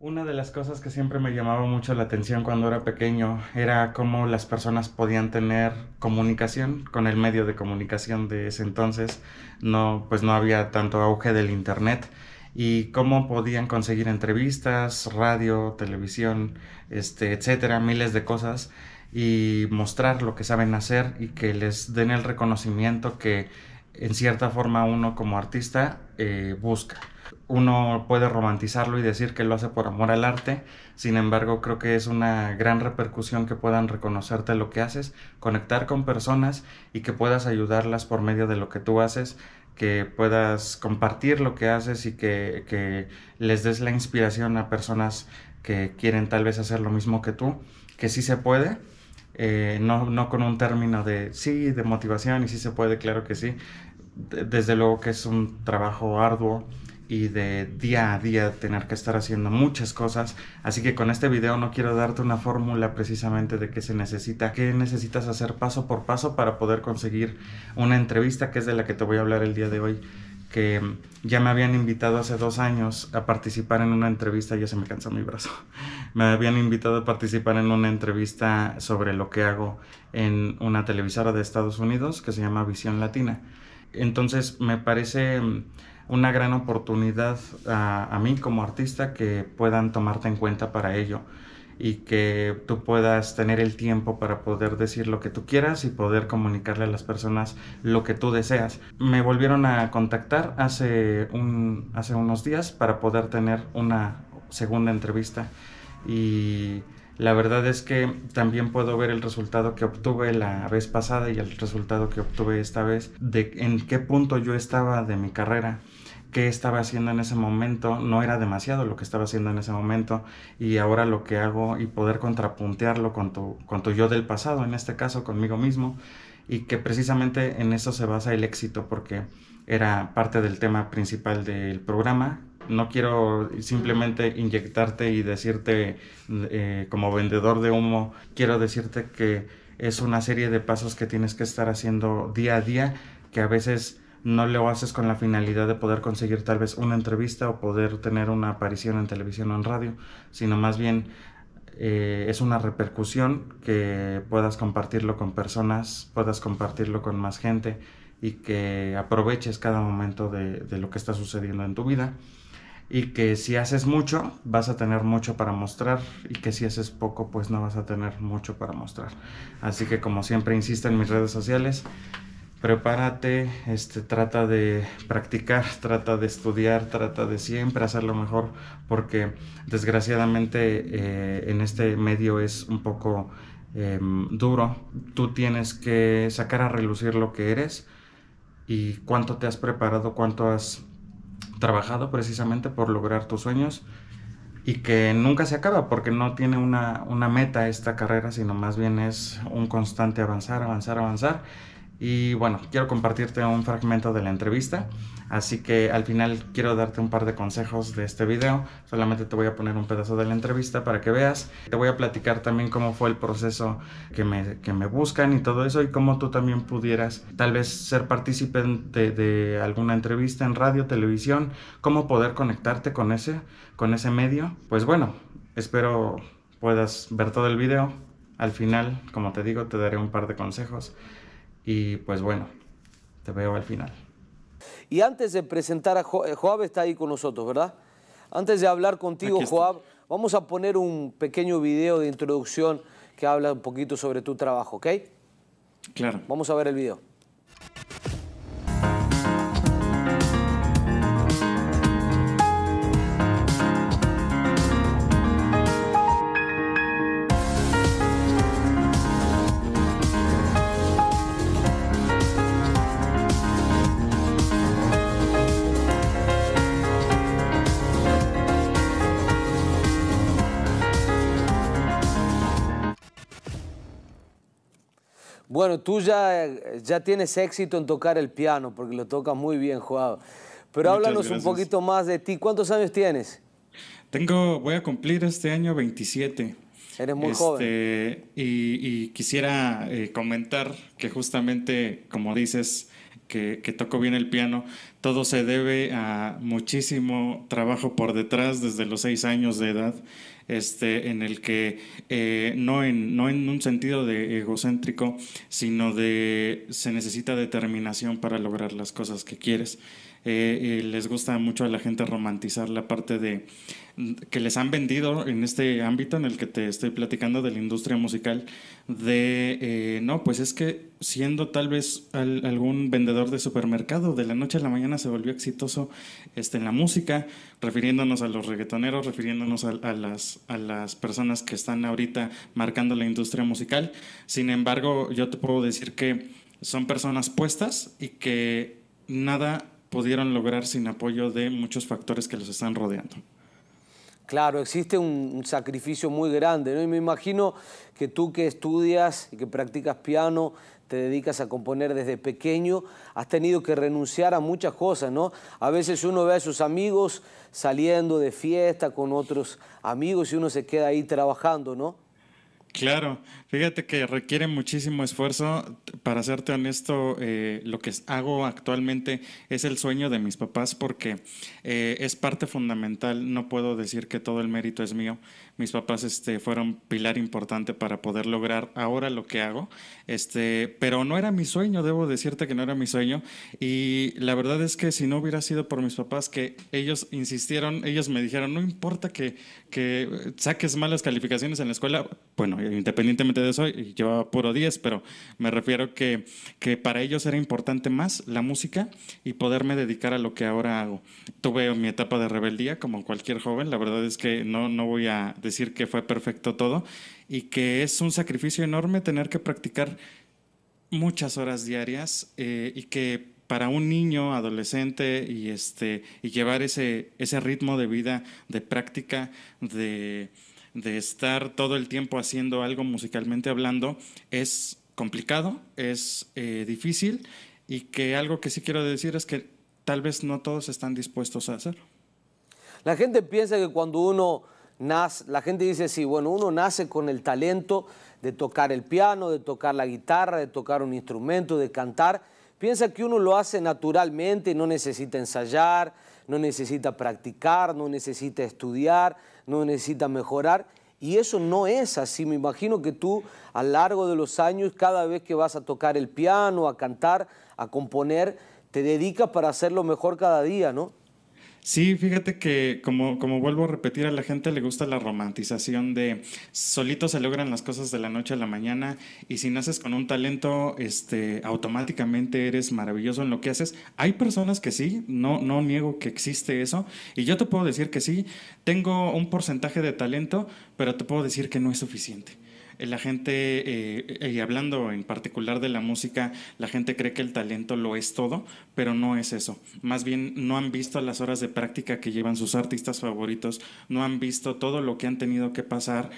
Una de las cosas que siempre me llamaba mucho la atención cuando era pequeño era cómo las personas podían tener comunicación con el medio de comunicación de ese entonces. No, pues no había tanto auge del internet y cómo podían conseguir entrevistas, radio, televisión, este, etcétera, miles de cosas y mostrar lo que saben hacer y que les den el reconocimiento que en cierta forma uno como artista eh, busca uno puede romantizarlo y decir que lo hace por amor al arte, sin embargo creo que es una gran repercusión que puedan reconocerte lo que haces, conectar con personas y que puedas ayudarlas por medio de lo que tú haces, que puedas compartir lo que haces y que, les des la inspiración a personas que quieren tal vez hacer lo mismo que tú, que sí se puede. Eh, no, no con un término de sí, de motivación y sí se puede, claro que sí. Desde luego que es un trabajo arduo, y de día a día tener que estar haciendo muchas cosas. Así que con este video no quiero darte una fórmula precisamente de qué se necesita, qué necesitas hacer paso por paso para poder conseguir una entrevista que es de la que te voy a hablar el día de hoy que ya me habían invitado hace dos años a participar en una entrevista, ya se me cansó mi brazo, me habían invitado a participar en una entrevista sobre lo que hago en una televisora de Estados Unidos que se llama Visión Latina. Entonces me parece una gran oportunidad a, mí como artista que puedan tomarte en cuenta para ello y que tú puedas tener el tiempo para poder decir lo que tú quieras y poder comunicarle a las personas lo que tú deseas. Me volvieron a contactar hace, un, hace unos días para poder tener una segunda entrevista y la verdad es que también puedo ver el resultado que obtuve la vez pasada y el resultado que obtuve esta vez, de en qué punto yo estaba de mi carrera qué estaba haciendo en ese momento, no era demasiado lo que estaba haciendo en ese momento y ahora lo que hago y poder contrapuntearlo con tu, con yo del pasado, en este caso conmigo mismo, y que precisamente en eso se basa el éxito porque era parte del tema principal del programa, no quiero simplemente inyectarte y decirte eh, como vendedor de humo, quiero decirte que es una serie de pasos que tienes que estar haciendo día a día, que a veces no lo haces con la finalidad de poder conseguir tal vez una entrevista o poder tener una aparición en televisión o en radio, sino más bien eh, es una repercusión que puedas compartirlo con personas, puedas compartirlo con más gente y que aproveches cada momento de lo que está sucediendo en tu vida y que si haces mucho vas a tener mucho para mostrar y que si haces poco pues no vas a tener mucho para mostrar. Así que como siempre insisto en mis redes sociales, prepárate, este, trata de practicar, trata de estudiar, trata de siempre hacer lo mejor porque desgraciadamente eh, en este medio es un poco em, duro. Tú tienes que sacar a relucir lo que eres y cuánto te has preparado, cuánto has trabajado precisamente por lograr tus sueños y que nunca se acaba porque no tiene una, una meta esta carrera, sino más bien es un constante avanzar, avanzar, avanzar y bueno, quiero compartirte un fragmento de la entrevista, así que al final quiero darte un par de consejos de este video. Solamente te voy a poner un pedazo de la entrevista para que veas. Te voy a platicar también cómo fue el proceso que me, que buscan y todo eso y cómo tú también pudieras tal vez ser partícipe de, alguna entrevista en radio, televisión, cómo poder conectarte con ese, con ese medio. Pues bueno, espero puedas ver todo el video. Al final, como te digo, te daré un par de consejos y pues bueno, te veo al final. Y antes de presentar a eh, Joab, está ahí con nosotros, ¿verdad? Antes de hablar contigo, Joab, vamos a poner un pequeño video de introducción que habla un poquito sobre tu trabajo, ¿ok? Claro. Vamos a ver el video. Bueno, tú ya, ya tienes éxito en tocar el piano, porque lo tocas muy bien, jugado. Pero háblanos un poquito más de ti. ¿Cuántos años tienes? Tengo, voy a cumplir este año 27. Eres muy este, joven. Y, quisiera eh, comentar que justamente, como dices, que, que, toco bien el piano, todo se debe a muchísimo trabajo por detrás desde los seis años de edad este, en el que eh, no, en, no en un sentido de egocéntrico, sino de se necesita determinación para lograr las cosas que quieres. Eh, les gusta mucho a la gente romantizar la parte de mm, que les han vendido en este ámbito en el que te estoy platicando de la industria musical, de, eh, no, pues es que siendo tal vez algún vendedor de supermercado, de la noche a la mañana se volvió exitoso este, en la música, refiriéndonos a los reggaetoneros, refiriéndonos a, las, a las personas que están ahorita marcando la industria musical. Sin embargo, yo te puedo decir que son personas puestas y que nada pudieron lograr sin apoyo de muchos factores que los están rodeando. Claro, existe un, sacrificio muy grande, ¿no? Y me imagino que tú que estudias y que practicas piano, te dedicas a componer desde pequeño, has tenido que renunciar a muchas cosas, ¿no? A veces uno ve a sus amigos saliendo de fiesta con otros amigos y uno se queda ahí trabajando, ¿no? Claro, Fíjate que requiere muchísimo esfuerzo. Para serte honesto, eh, lo que hago actualmente es el sueño de mis papás porque eh, es parte fundamental. No puedo decir que todo el mérito es mío. Mis papás este, fueron pilar importante para poder lograr ahora lo que hago. Este, pero no era mi sueño, debo decirte que no era mi sueño. Y la verdad es que si no hubiera sido por mis papás, que ellos insistieron, ellos me dijeron, no importa que saques malas calificaciones en la escuela, bueno, independientemente de eso y llevaba puro 10, pero me refiero que, que para ellos era importante más la música y poderme dedicar a lo que ahora hago. Tuve mi etapa de rebeldía como cualquier joven, la verdad es que no, no voy a decir que fue perfecto todo y que es un sacrificio enorme tener que practicar muchas horas diarias eh, y que para un niño, adolescente y este y llevar ese ese ritmo de vida, de práctica, de de estar todo el tiempo haciendo algo musicalmente hablando es complicado, es eh, difícil y que algo que sí quiero decir es que tal vez no todos están dispuestos a hacerlo. La gente piensa que cuando uno nace, la gente dice, sí, bueno, uno nace con el talento de tocar el piano, de tocar la guitarra, de tocar un instrumento, de cantar, piensa que uno lo hace naturalmente, no necesita ensayar, no necesita practicar, no necesita estudiar, no necesita mejorar. Y eso no es así. Me imagino que tú a lo largo de los años, cada vez que vas a tocar el piano, a cantar, a componer, te dedicas para hacerlo mejor cada día, ¿no? Sí, fíjate que como, vuelvo a repetir, a la gente le gusta la romantización de solito se logran las cosas de la noche a la mañana y si naces con un talento, este, automáticamente eres maravilloso en lo que haces. Hay personas que sí, no, no niego que existe eso y yo te puedo decir que sí, tengo un porcentaje de talento, pero te puedo decir que no es suficiente la gente, eh, eh, y hablando en particular de la música, la gente cree que el talento lo es todo, pero no es eso. Más bien no han visto las horas de práctica que llevan sus artistas favoritos, no han visto todo lo que han tenido que pasar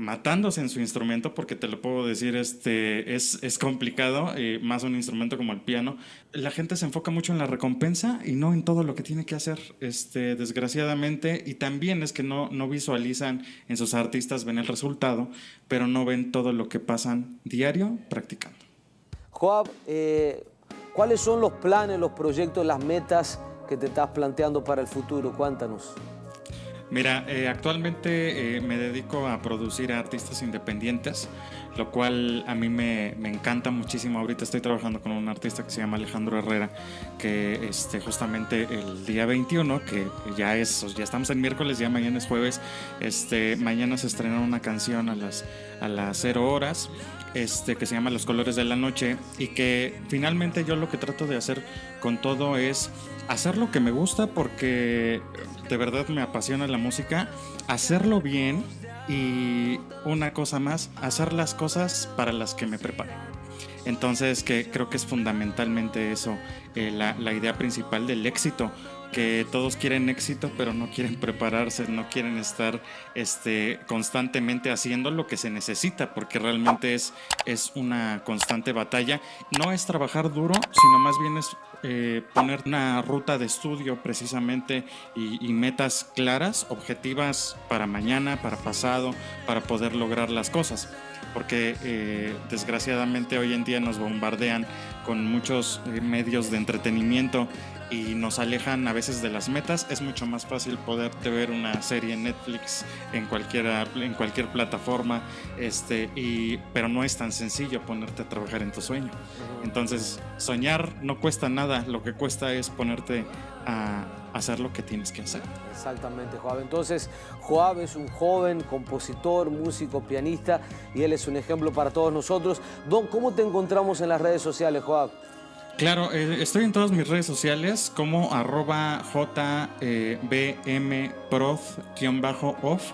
matándose en su instrumento, porque te lo puedo decir, este, es, es complicado, eh, más un instrumento como el piano. La gente se enfoca mucho en la recompensa y no en todo lo que tiene que hacer, este, desgraciadamente, y también es que no, no visualizan en sus artistas, ven el resultado, pero no ven todo lo que pasan diario practicando. Joab, eh, ¿cuáles son los planes, los proyectos, las metas que te estás planteando para el futuro? Cuéntanos. Mira, eh, actualmente eh, me dedico a producir a artistas independientes lo cual a mí me, encanta muchísimo. Ahorita estoy trabajando con un artista que se llama Alejandro Herrera, que este, justamente el día 21, que ya es, ya estamos en miércoles, ya mañana es jueves, este, mañana se estrena una canción a las, a las 0 horas. Este, que se llama Los Colores de la Noche y que finalmente yo lo que trato de hacer con todo es hacer lo que me gusta porque de verdad me apasiona la música, hacerlo bien y una cosa más, hacer las cosas para las que me preparo. Entonces, que creo que es fundamentalmente eso, eh, la idea principal del éxito, que todos quieren éxito, pero no quieren prepararse, no quieren estar este, constantemente haciendo lo que se necesita, porque realmente es, es una constante batalla. No es trabajar duro, sino más bien es eh, poner una ruta de estudio precisamente y, metas claras, objetivas para mañana, para pasado, para poder lograr las cosas porque eh, desgraciadamente hoy en día nos bombardean con muchos eh, medios de entretenimiento y nos alejan a veces de las metas, es mucho más fácil poderte ver una serie en Netflix, en, cualquiera, en cualquier plataforma, este, y, pero no es tan sencillo ponerte a trabajar en tu sueño. Entonces, soñar no cuesta nada, lo que cuesta es ponerte a, hacer lo que tienes que hacer. Exactamente, Joab. Entonces, Joab es un joven compositor, músico, pianista y él es un ejemplo para todos nosotros. Don, ¿cómo te encontramos en las redes sociales, Joab? Claro, eh, estoy en todas mis redes sociales como arroba jbmprof-off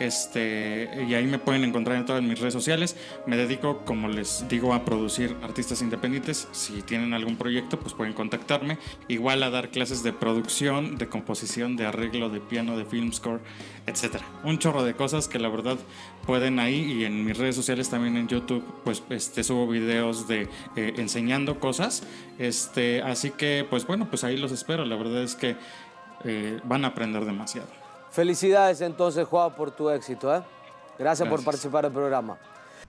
este, y ahí me pueden encontrar en todas mis redes sociales. Me dedico, como les digo, a producir artistas independientes. Si tienen algún proyecto, pues pueden contactarme. Igual a dar clases de producción, de composición, de arreglo, de piano, de film score, etcétera. Un chorro de cosas que la verdad pueden ahí y en mis redes sociales también en YouTube, pues este, subo videos de eh, enseñando cosas. Este, así que, pues bueno, pues ahí los espero. La verdad es que eh, van a aprender demasiado. Felicidades entonces, Juan, por tu éxito. ¿eh? Gracias, por participar el programa.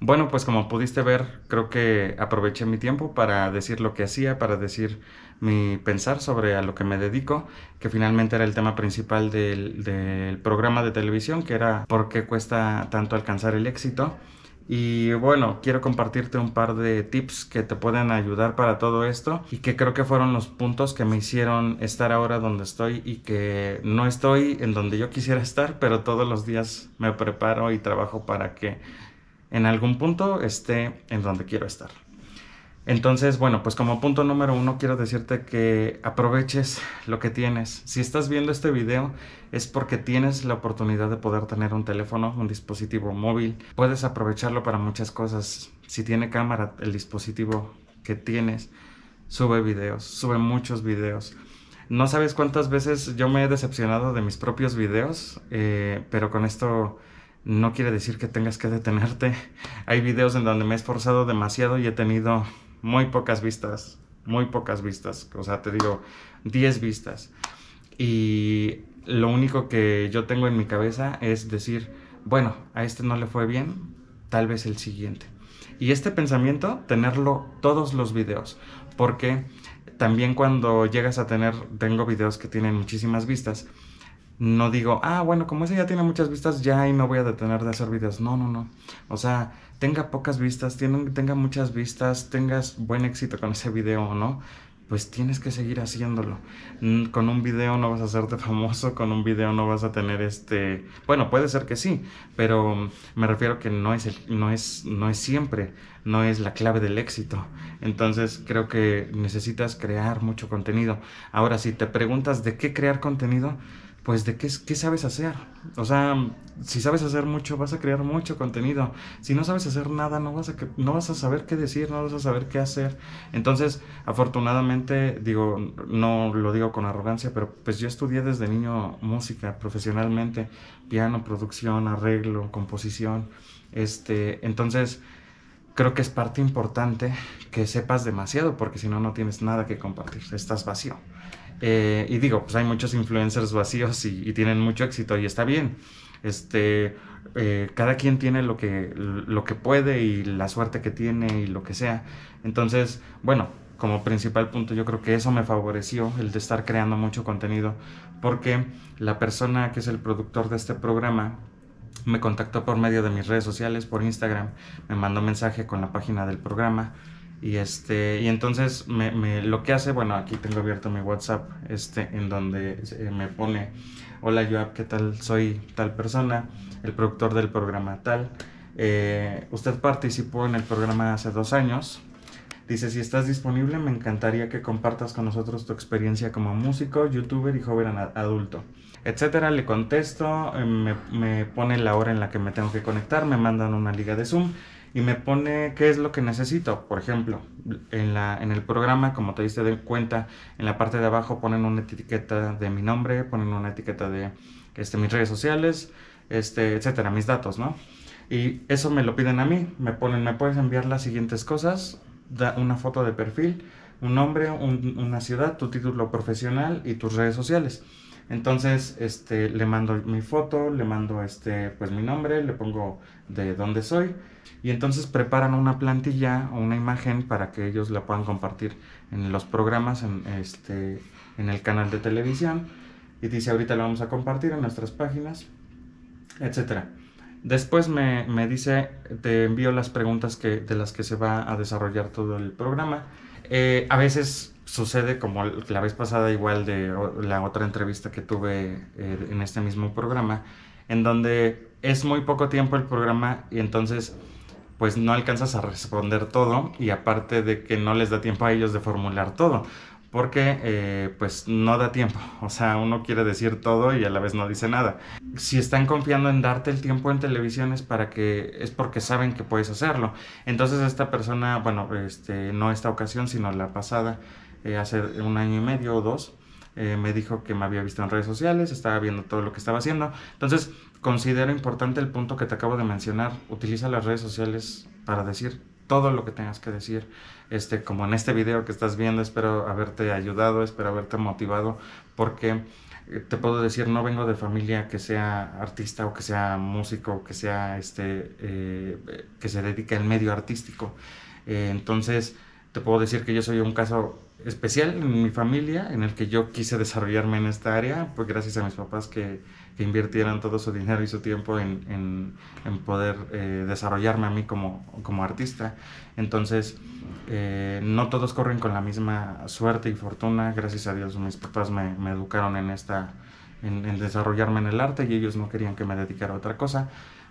Bueno, pues como pudiste ver, creo que aproveché mi tiempo para decir lo que hacía, para decir mi pensar sobre a lo que me dedico, que finalmente era el tema principal del, del programa de televisión, que era por qué cuesta tanto alcanzar el éxito. Y bueno, quiero compartirte un par de tips que te pueden ayudar para todo esto y que creo que fueron los puntos que me hicieron estar ahora donde estoy y que no estoy en donde yo quisiera estar, pero todos los días me preparo y trabajo para que en algún punto esté en donde quiero estar. Entonces, bueno, pues como punto número uno quiero decirte que aproveches lo que tienes. Si estás viendo este video es porque tienes la oportunidad de poder tener un teléfono, un dispositivo móvil. Puedes aprovecharlo para muchas cosas. Si tiene cámara el dispositivo que tienes, sube videos, sube muchos videos. No sabes cuántas veces yo me he decepcionado de mis propios videos, eh, pero con esto no quiere decir que tengas que detenerte. Hay videos en donde me he esforzado demasiado y he tenido muy pocas vistas, muy pocas vistas, o sea, te digo, 10 vistas. Y lo único que yo tengo en mi cabeza es decir, bueno, a este no le fue bien, tal vez el siguiente. Y este pensamiento, tenerlo todos los videos, porque también cuando llegas a tener, tengo videos que tienen muchísimas vistas, no digo, ah, bueno, como ese ya tiene muchas vistas, ya ahí me voy a detener de hacer videos. No, no, no. O sea, tenga pocas vistas, tenga muchas vistas, tengas buen éxito con ese video o no, pues tienes que seguir haciéndolo. Mm, con un video no vas a hacerte famoso, con un video no vas a tener este... Bueno, puede ser que sí, pero me refiero que no es, no es, no es siempre, no es la clave del éxito. Entonces creo que necesitas crear mucho contenido. Ahora, si te preguntas de qué crear contenido, pues de qué, sabes hacer. O sea, si sabes hacer mucho, vas a crear mucho contenido. Si no sabes hacer nada, no vas a, no vas a saber qué decir, no vas a saber qué hacer. Entonces, afortunadamente, digo, no lo digo con arrogancia, pero pues yo estudié desde niño música profesionalmente, piano, producción, arreglo, composición. Este, entonces, creo que es parte importante que sepas demasiado, porque si no, no tienes nada que compartir, estás vacío. Eh, y digo, pues hay muchos influencers vacíos y, tienen mucho éxito y está bien. Este, eh, cada quien tiene lo que, lo que puede y la suerte que tiene y lo que sea. Entonces, bueno, como principal punto yo creo que eso me favoreció, el de estar creando mucho contenido, porque la persona que es el productor de este programa, me contactó por medio de mis redes sociales, por Instagram, me mandó mensaje con la página del programa, y, este, y entonces me, lo que hace, bueno, aquí tengo abierto mi WhatsApp, este, en donde eh, me pone, hola Joab, ¿qué tal? Soy tal persona, el productor del programa tal. Eh, usted participó en el programa hace dos años. Dice, si estás disponible, me encantaría que compartas con nosotros tu experiencia como músico, youtuber y joven adulto, etcétera. Le contesto, eh, me, me pone la hora en la que me tengo que conectar, me mandan una liga de Zoom y me pone qué es lo que necesito. Por ejemplo, en, la, en el programa, como te diste cuenta, en la parte de abajo ponen una etiqueta de mi nombre, ponen una etiqueta de este, mis redes sociales, este, etcétera, mis datos, ¿no? Y eso me lo piden a mí, me ponen, me puedes enviar las siguientes cosas, da una foto de perfil, un nombre, una ciudad, tu título profesional y tus redes sociales. Entonces, este, le mando mi foto, le mando este, pues mi nombre, le pongo de dónde soy y entonces preparan una plantilla o una imagen para que ellos la puedan compartir en los programas, en, este, en el canal de televisión. Y dice, ahorita la vamos a compartir en nuestras páginas, etc. Después me, me dice, te envío las preguntas que, de las que se va a desarrollar todo el programa. Eh, a veces sucede como la vez pasada igual de la otra entrevista que tuve eh, en este mismo programa, en donde es muy poco tiempo el programa y entonces pues no alcanzas a responder todo y aparte de que no les da tiempo a ellos de formular todo, porque eh, pues no da tiempo, o sea, uno quiere decir todo y a la vez no dice nada. Si están confiando en darte el tiempo en televisión es para que es porque saben que puedes hacerlo. Entonces esta persona, bueno, este, no esta ocasión, sino la pasada, eh, hace un año y medio o dos, eh, me dijo que me había visto en redes sociales, estaba viendo todo lo que estaba haciendo. Entonces, considero importante el punto que te acabo de mencionar. Utiliza las redes sociales para decir todo lo que tengas que decir. Este, como en este video que estás viendo, espero haberte ayudado, espero haberte motivado, porque eh, te puedo decir, no vengo de familia que sea artista o que sea músico, que sea este, eh, que se dedique al medio artístico. Eh, entonces, te puedo decir que yo soy un caso especial en mi familia, en el que yo quise desarrollarme en esta área, pues gracias a mis papás que que invirtieran todo su dinero y su tiempo en, poder eh, desarrollarme a mí como, artista. Entonces, eh, no todos corren con la misma suerte y fortuna. Gracias a Dios, mis papás me, educaron en esta en, desarrollarme en el arte y ellos no querían que me dedicara a otra cosa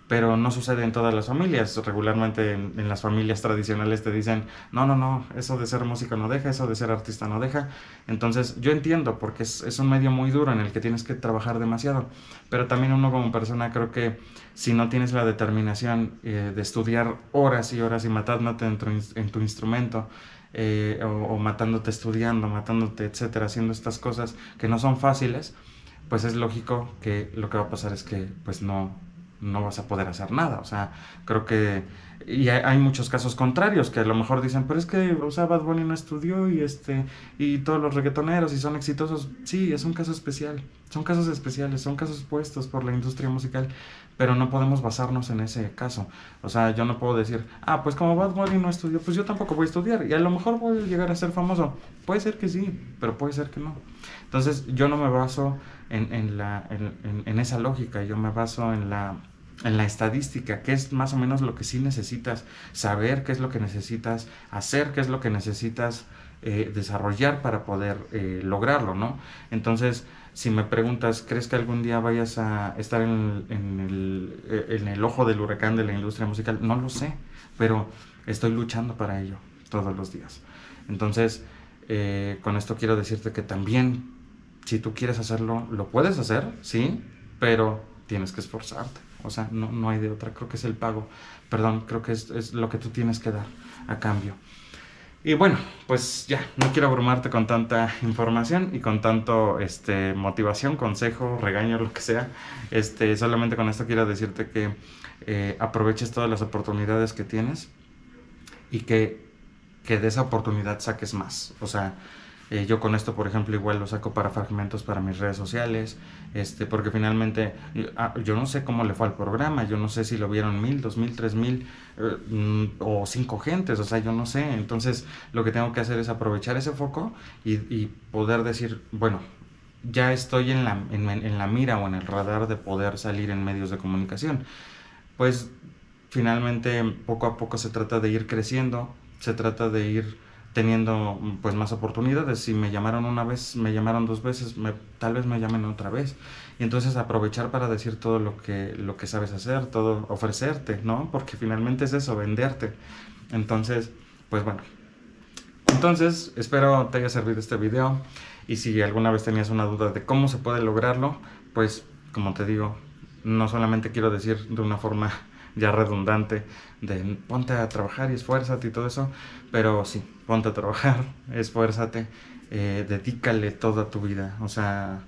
pero no sucede en todas las familias. Regularmente en, las familias tradicionales te dicen, no, no, no, eso de ser músico no deja, eso de ser artista no deja. Entonces yo entiendo, porque es, un medio muy duro en el que tienes que trabajar demasiado, pero también uno como persona creo que si no tienes la determinación eh, de estudiar horas y horas y matándote en tu, instrumento, eh, o, matándote estudiando, matándote, etcétera, haciendo estas cosas que no son fáciles, pues es lógico que lo que va a pasar es que pues no, no vas a poder hacer nada. O sea, creo que. Y hay muchos casos contrarios que a lo mejor dicen, pero es que, o sea, Bad Bunny no estudió y este. Y todos los reggaetoneros y son exitosos. Sí, es un caso especial. Son casos especiales, son casos puestos por la industria musical. Pero no podemos basarnos en ese caso. O sea, yo no puedo decir, ah, pues como Bad Bunny no estudió, pues yo tampoco voy a estudiar. Y a lo mejor voy a llegar a ser famoso. Puede ser que sí, pero puede ser que no. Entonces, yo no me baso en esa lógica. Yo me baso en la en la estadística, qué es más o menos lo que sí necesitas saber, qué es lo que necesitas hacer, qué es lo que necesitas eh, desarrollar para poder eh, lograrlo, ¿no? Entonces, si me preguntas, ¿crees que algún día vayas a estar eh, en, el, ojo del huracán de la industria musical? No lo sé, pero estoy luchando para ello todos los días. Entonces, con esto quiero decirte que también, si tú quieres hacerlo, lo puedes hacer, sí, pero tienes que esforzarte. O sea, no, hay de otra. Creo que es el pago. Perdón, creo que es, lo que tú tienes que dar a cambio. Y bueno, pues ya, no quiero abrumarte con tanta información y con tanto este, motivación, consejo, regaño, lo que sea. Este, solamente con esto quiero decirte que eh, aproveches todas las oportunidades que tienes y que, que de esa oportunidad saques más. O sea, eh, yo con esto, por ejemplo, igual lo saco para fragmentos para mis redes sociales, este, porque finalmente eh, ah, yo, no sé cómo le fue al programa, yo no sé si lo vieron mil, dos mil, tres mil eh, mm, o cinco gentes, o sea, yo no sé. Entonces, lo que tengo que hacer es aprovechar ese foco y, poder decir, bueno, ya estoy en la, en la mira o en el radar de poder salir en medios de comunicación. Pues finalmente, poco a poco se trata de ir creciendo, se trata de ir teniendo mm, pues más oportunidades. Si me llamaron una vez, me llamaron dos veces, tal vez me llamen otra vez. Y entonces aprovechar para decir todo lo que, lo que sabes hacer, todo ofrecerte, ¿no? Porque finalmente es eso, venderte. Entonces, pues bueno. Entonces, espero te haya servido este video. Y si alguna vez tenías una duda de cómo se puede lograrlo, pues como te digo, no solamente quiero decir de una forma ya redundante de ponte a trabajar y esfuérzate y todo eso, pero sí, ponte a trabajar, esfuérzate, eh, dedícale toda tu vida. O sea,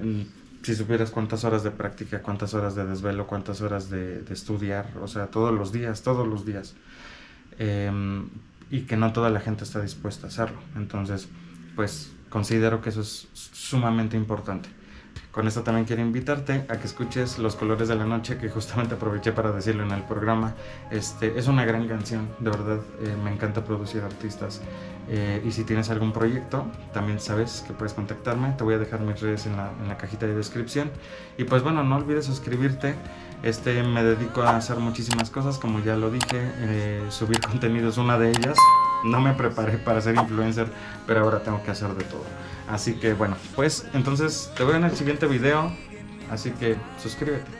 mm, si supieras cuántas horas de práctica, cuántas horas de desvelo, cuántas horas de, estudiar, o sea, todos los días, todos los días. Em, y que no toda la gente está dispuesta a hacerlo. Entonces, pues considero que eso es sumamente importante. Con esto también quiero invitarte a que escuches Los Colores de la Noche, que justamente aproveché para decirlo en el programa. Este, es una gran canción, de verdad, eh, me encanta producir artistas. Eh, y si tienes algún proyecto, también sabes que puedes contactarme. Te voy a dejar mis redes en la, cajita de descripción. Y pues bueno, no olvides suscribirte. Este, me dedico a hacer muchísimas cosas, como ya lo dije, eh, subir contenido es una de ellas. No me preparé para ser influencer, pero ahora tengo que hacer de todo. Así que bueno, pues entonces te veo en el siguiente video. Así que suscríbete.